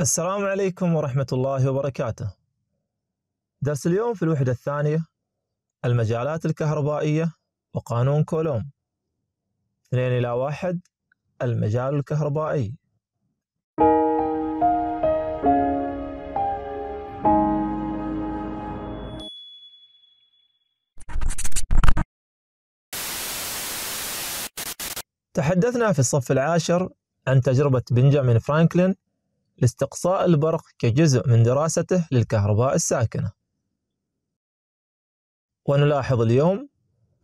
السلام عليكم ورحمة الله وبركاته. درس اليوم في الوحدة الثانية المجالات الكهربائية وقانون كولوم. 2 إلى 1 المجال الكهربائي. تحدثنا في الصف العاشر عن تجربة بنجامين فرانكلين لاستقصاء البرق كجزء من دراسته للكهرباء الساكنة ونلاحظ اليوم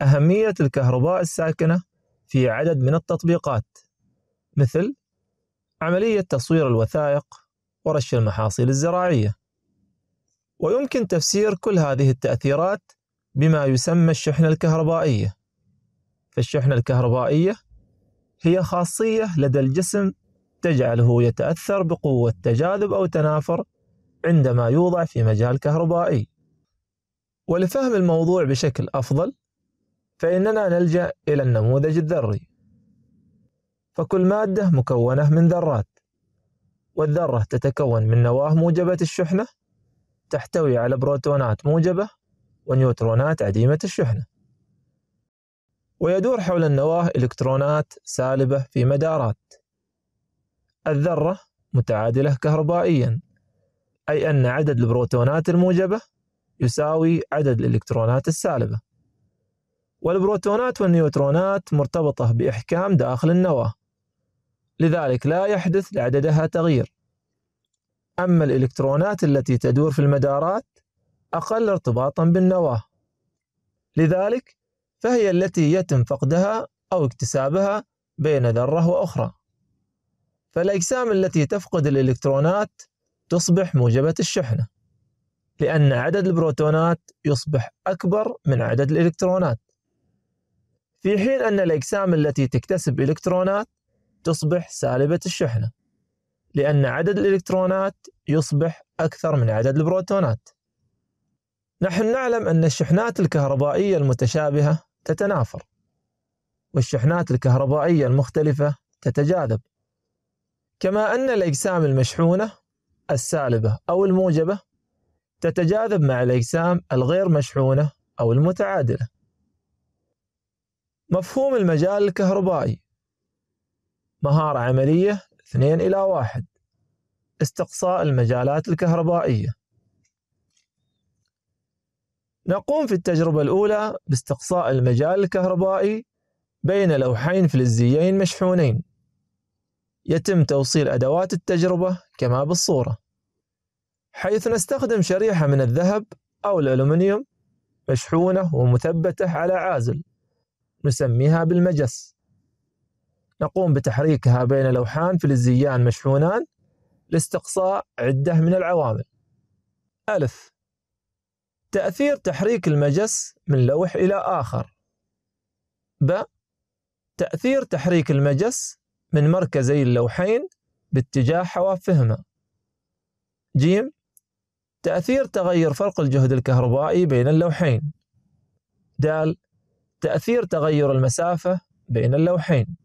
أهمية الكهرباء الساكنة في عدد من التطبيقات مثل عملية تصوير الوثائق ورش المحاصيل الزراعية ويمكن تفسير كل هذه التأثيرات بما يسمى الشحنة الكهربائية فالشحنة الكهربائية هي خاصية لدى الجسم تجعله يتأثر بقوة تجاذب أو تنافر عندما يوضع في مجال كهربائي. ولفهم الموضوع بشكل أفضل، فإننا نلجأ إلى النموذج الذري. فكل مادة مكونة من ذرات، والذرة تتكون من نواة موجبة الشحنة، تحتوي على بروتونات موجبة ونيوترونات عديمة الشحنة. ويدور حول النواة إلكترونات سالبة في مدارات. الذرة متعادلة كهربائيا أي أن عدد البروتونات الموجبة يساوي عدد الإلكترونات السالبة والبروتونات والنيوترونات مرتبطة بإحكام داخل النواة لذلك لا يحدث لعددها تغيير أما الإلكترونات التي تدور في المدارات أقل ارتباطا بالنواة لذلك فهي التي يتم فقدها أو اكتسابها بين ذرة وأخرى فالأجسام التي تفقد الإلكترونات تصبح موجبة الشحنة لأن عدد البروتونات يصبح أكبر من عدد الإلكترونات في حين أن الأجسام التي تكتسب إلكترونات تصبح سالبة الشحنة لأن عدد الإلكترونات يصبح أكثر من عدد البروتونات نحن نعلم أن الشحنات الكهربائية المتشابهة تتنافر والشحنات الكهربائية المختلفة تتجاذب كما أن الأجسام المشحونة السالبة أو الموجبة تتجاذب مع الأجسام الغير مشحونة أو المتعادلة. مفهوم المجال الكهربائي مهارة عملية 2 إلى 1 استقصاء المجالات الكهربائية نقوم في التجربة الأولى باستقصاء المجال الكهربائي بين لوحين فلزيين مشحونين يتم توصيل أدوات التجربة كما بالصورة حيث نستخدم شريحة من الذهب أو الألومنيوم مشحونة ومثبتة على عازل نسميها بالمجس نقوم بتحريكها بين لوحان فلزيان مشحونان لاستقصاء عدة من العوامل ألف تأثير تحريك المجس من لوح إلى آخر ب تأثير تحريك المجس من مركزي اللوحين باتجاه حوافهما جيم تأثير تغير فرق الجهد الكهربائي بين اللوحين د تأثير تغير المسافة بين اللوحين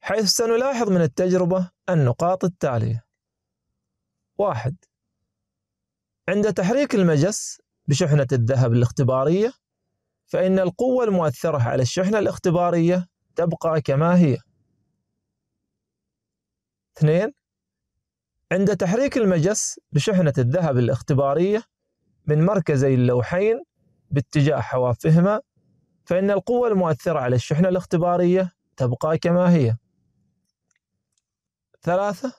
حيث سنلاحظ من التجربة النقاط التالية واحد عند تحريك المجس بشحنة الذهب الاختبارية فإن القوة المؤثرة على الشحنة الاختبارية تبقى كما هي اثنين عند تحريك المجس بشحنة الذهب الاختبارية من مركزي اللوحين باتجاه حوافهما فإن القوة المؤثرة على الشحنة الاختبارية تبقى كما هي ثلاثة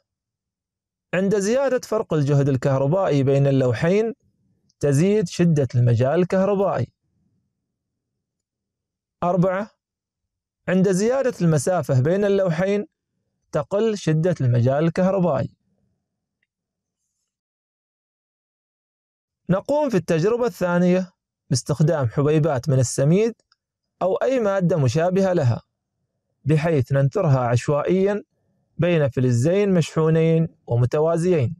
عند زيادة فرق الجهد الكهربائي بين اللوحين تزيد شدة المجال الكهربائي أربعة عند زيادة المسافة بين اللوحين تقل شدة المجال الكهربائي نقوم في التجربة الثانية باستخدام حبيبات من السميد أو أي مادة مشابهة لها بحيث ننثرها عشوائيا بين فلزين مشحونين ومتوازيين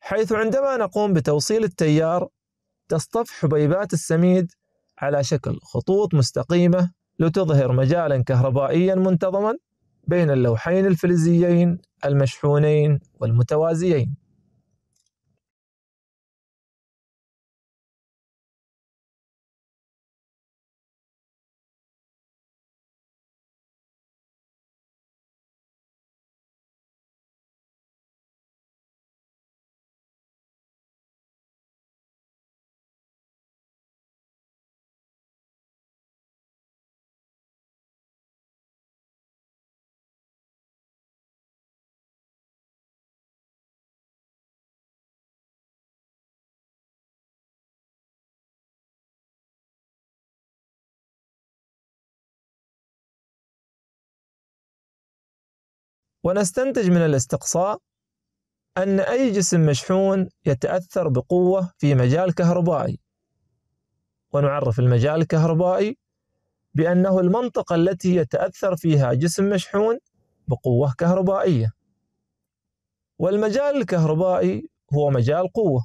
حيث عندما نقوم بتوصيل التيار تصطف حبيبات السميد على شكل خطوط مستقيمة لتظهر مجالا كهربائيا منتظما بين اللوحين الفلزيين المشحونين والمتوازيين ونستنتج من الاستقصاء أن أي جسم مشحون يتأثر بقوة في مجال كهربائي ونعرف المجال الكهربائي بأنه المنطقة التي يتأثر فيها جسم مشحون بقوة كهربائية والمجال الكهربائي هو مجال قوة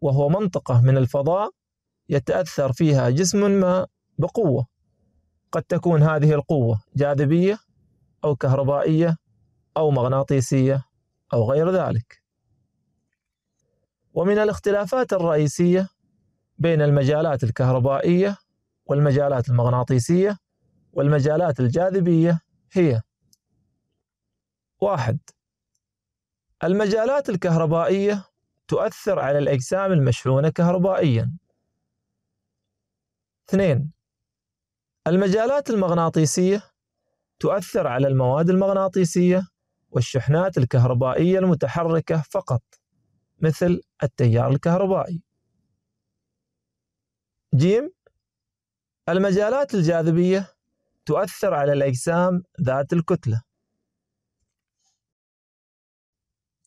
وهو منطقة من الفضاء يتأثر فيها جسم ما بقوة قد تكون هذه القوة جاذبية أو كهربائية أو مغناطيسية أو غير ذلك. ومن الاختلافات الرئيسية بين المجالات الكهربائية والمجالات المغناطيسية والمجالات الجاذبية هي: واحد المجالات الكهربائية تؤثر على الأجسام المشحونة كهربائيًا. اثنين المجالات المغناطيسية تؤثر على المواد المغناطيسية والشحنات الكهربائية المتحركة فقط مثل التيار الكهربائي. ج المجالات الجاذبية تؤثر على الأجسام ذات الكتلة.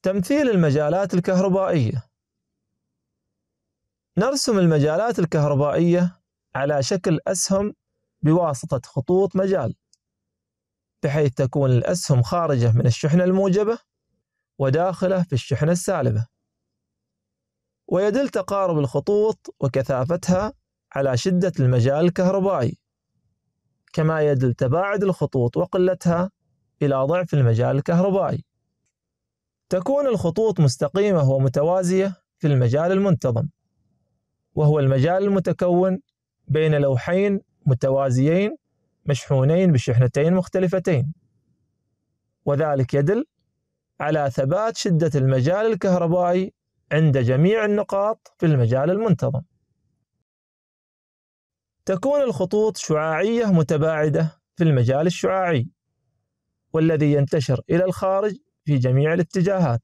تمثيل المجالات الكهربائية نرسم المجالات الكهربائية على شكل أسهم بواسطة خطوط مجال بحيث تكون الأسهم خارجة من الشحنة الموجبة وداخلة في الشحنة السالبة ويدل تقارب الخطوط وكثافتها على شدة المجال الكهربائي كما يدل تباعد الخطوط وقلتها إلى ضعف المجال الكهربائي تكون الخطوط مستقيمة ومتوازية في المجال المنتظم وهو المجال المتكون بين لوحين متوازيين مشحونين بشحنتين مختلفتين وذلك يدل على ثبات شدة المجال الكهربائي عند جميع النقاط في المجال المنتظم تكون الخطوط شعاعية متباعدة في المجال الشعاعي والذي ينتشر إلى الخارج في جميع الاتجاهات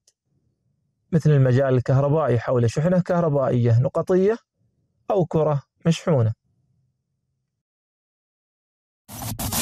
مثل المجال الكهربائي حول شحنة كهربائية نقطية أو كرة مشحونة you